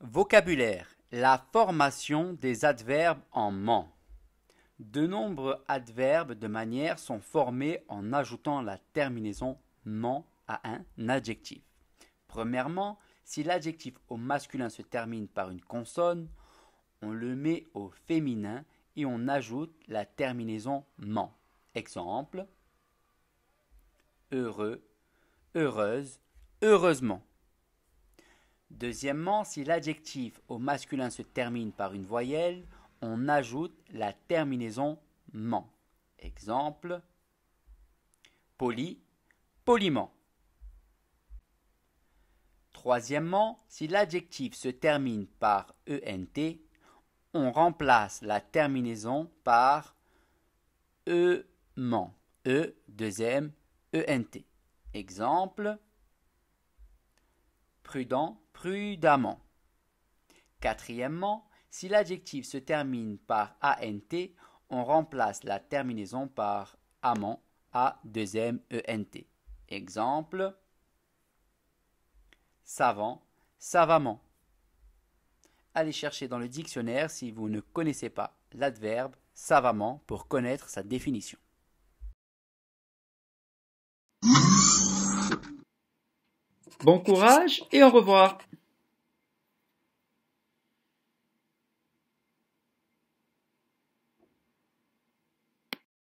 Vocabulaire. La formation des adverbes en ment. De nombreux adverbes de manière sont formés en ajoutant la terminaison ment à un adjectif. Premièrement, si l'adjectif au masculin se termine par une consonne, on le met au féminin et on ajoute la terminaison ment. Exemple heureux, heureuse, heureusement. Deuxièmement, si l'adjectif au masculin se termine par une voyelle, on ajoute la terminaison ment. Exemple poli, poliment. Troisièmement, si l'adjectif se termine par ent, on remplace la terminaison par e ment E, deuxième, ENT. Exemple, prudent, prudemment. Quatrièmement, si l'adjectif se termine par ANT, on remplace la terminaison par amant, A, deuxième, ENT. Exemple, savant, savamment allez chercher dans le dictionnaire si vous ne connaissez pas l'adverbe savamment pour connaître sa définition. Bon courage et au revoir